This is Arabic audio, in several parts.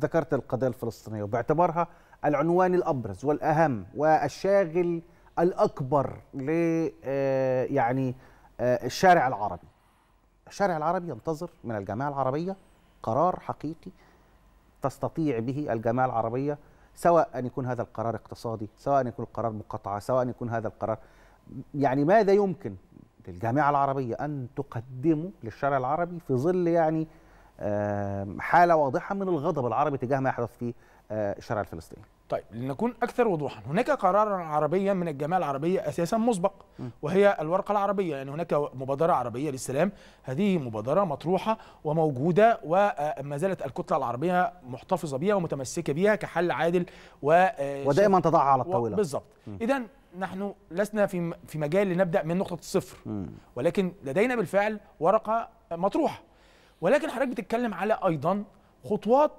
ذكرت القضية الفلسطينية وباعتبارها العنوان الأبرز والأهم والشاغل الأكبر ل آه، يعني آه، الشارع العربي الشارع العربي ينتظر من الجماعة العربية قرار حقيقي تستطيع به الجماعة العربية سواء أن يكون هذا القرار اقتصادي سواء أن يكون القرار مقاطعة سواء أن يكون هذا القرار يعني ماذا يمكن للجامعة العربية أن تقدمه للشارع العربي في ظل يعني حاله واضحه من الغضب العربي تجاه ما يحدث في الشارع آه، الفلسطيني طيب لنكون اكثر وضوحا هناك قرارا عربيا من الجماعه العربيه اساسا مسبق وهي الورقه العربيه يعني هناك مبادره عربيه للسلام هذه مبادره مطروحه وموجوده وما آه، زالت الكتله العربيه محتفظه بها ومتمسكه بها كحل عادل و آه، ودائما تضعها على الطاوله بالضبط، اذا نحن لسنا في في مجال لنبدا من نقطه الصفر ولكن لدينا بالفعل ورقه مطروحه ولكن حضرتك بتتكلم على ايضا خطوات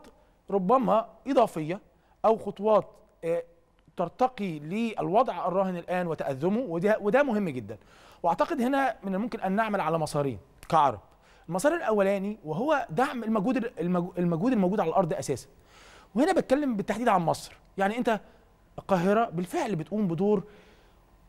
ربما اضافيه او خطوات آه، ترتقي للوضع الراهن الان وتاذمه وده, وده مهم جدا واعتقد هنا من الممكن ان نعمل على مسارين كعرب المسار الاولاني وهو دعم المجهود المجهود الموجود على الارض اساسا وهنا بتكلم بالتحديد عن مصر يعني انت القاهره بالفعل بتقوم بدور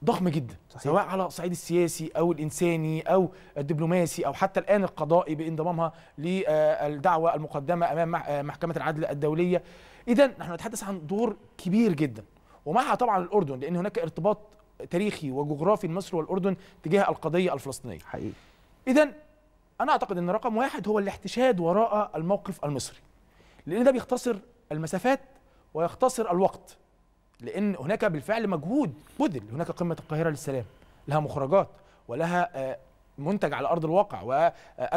ضخم جدا صحيح. سواء على الصعيد السياسي او الانساني او الدبلوماسي او حتى الان القضائي بانضمامها للدعوه المقدمه امام محكمه العدل الدوليه اذا نحن نتحدث عن دور كبير جدا ومعها طبعا الاردن لان هناك ارتباط تاريخي وجغرافي لمصر والاردن تجاه القضيه الفلسطينيه حقيقي اذا انا اعتقد ان رقم واحد هو الاحتشاد وراء الموقف المصري لان ده بيختصر المسافات ويختصر الوقت لان هناك بالفعل مجهود بذل هناك قمه القاهره للسلام لها مخرجات ولها آه، منتج على ارض الواقع وادت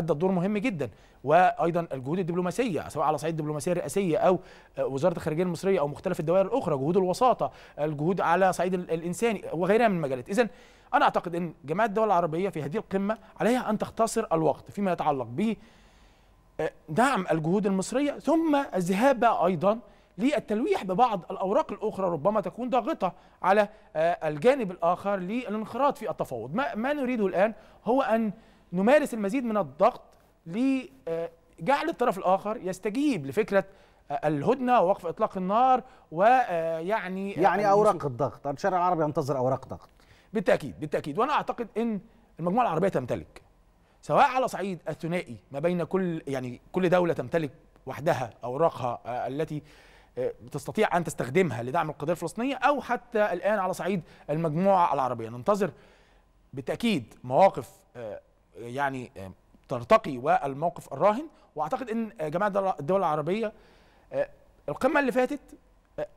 آه، دور مهم جدا وايضا الجهود الدبلوماسيه سواء على صعيد الدبلوماسيه الرئاسيه او آه، وزاره الخارجيه المصريه او مختلف الدوائر الاخرى جهود الوساطه الجهود على صعيد الانساني وغيرها من المجالات اذا انا اعتقد ان جماعه الدول العربيه في هذه القمه عليها ان تختصر الوقت فيما يتعلق به دعم الجهود المصريه ثم الذهاب ايضا للتلويح ببعض الأوراق الأخرى ربما تكون ضاغطة على آه، الجانب الآخر للانخراط في التفاوض ما, ما نريده الآن هو أن نمارس المزيد من الضغط لجعل آه، الطرف الآخر يستجيب لفكرة آه، الهدنه ووقف اطلاق النار ويعني يعني, يعني اوراق الضغط الشارع العربي ينتظر اوراق ضغط بالتاكيد بالتاكيد وانا اعتقد ان المجموعه العربيه تمتلك سواء على صعيد الثنائي ما بين كل يعني كل دوله تمتلك وحدها اوراقها التي بتستطيع ان تستخدمها لدعم القضيه الفلسطينيه او حتى الان على صعيد المجموعه العربيه ننتظر بالتاكيد مواقف آه، يعني آه، ترتقي والموقف الراهن واعتقد ان آه، جماعه الدول العربيه القمه اللي فاتت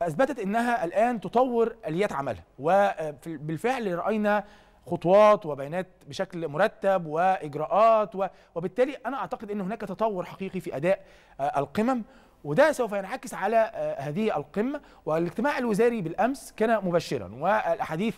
اثبتت انها الان تطور اليات عملها وبالفعل راينا خطوات وبيانات بشكل مرتب واجراءات وبالتالي انا اعتقد ان هناك تطور حقيقي في اداء القمم وده سوف ينعكس على آه، هذه القمة والاجتماع الوزاري بالأمس كان مبشرا والأحاديث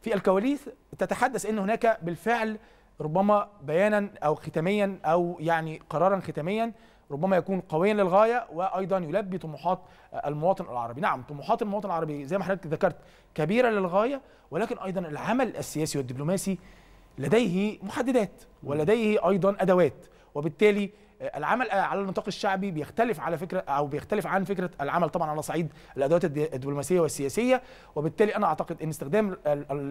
في الكواليس تتحدث أن هناك بالفعل ربما بيانا أو ختاميا أو يعني قرارا ختاميا ربما يكون قويا للغايه وايضا يلبي طموحات آه، المواطن العربي، نعم طموحات المواطن العربي زي ما حضرتك ذكرت كبيره للغايه ولكن ايضا العمل السياسي والدبلوماسي لديه محددات ولديه ايضا ادوات وبالتالي العمل آه، على النطاق الشعبي بيختلف على فكره او بيختلف عن فكره العمل طبعا على صعيد الادوات الدبلوماسيه والسياسيه وبالتالي انا اعتقد ان استخدام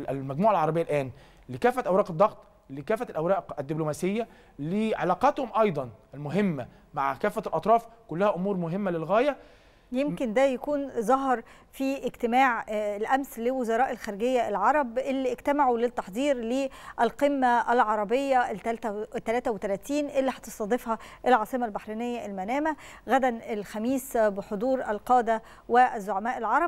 المجموعه العربيه الان لكافه اوراق الضغط لكافه الاوراق الدبلوماسيه لعلاقاتهم ايضا المهمه مع كافه الاطراف كلها امور مهمه للغايه يمكن ده يكون ظهر في اجتماع آه، الامس لوزراء الخارجيه العرب اللي اجتمعوا للتحضير للقمه العربيه ال 33 اللي هتستضيفها العاصمه البحرينيه المنامه غدا الخميس بحضور القاده والزعماء العرب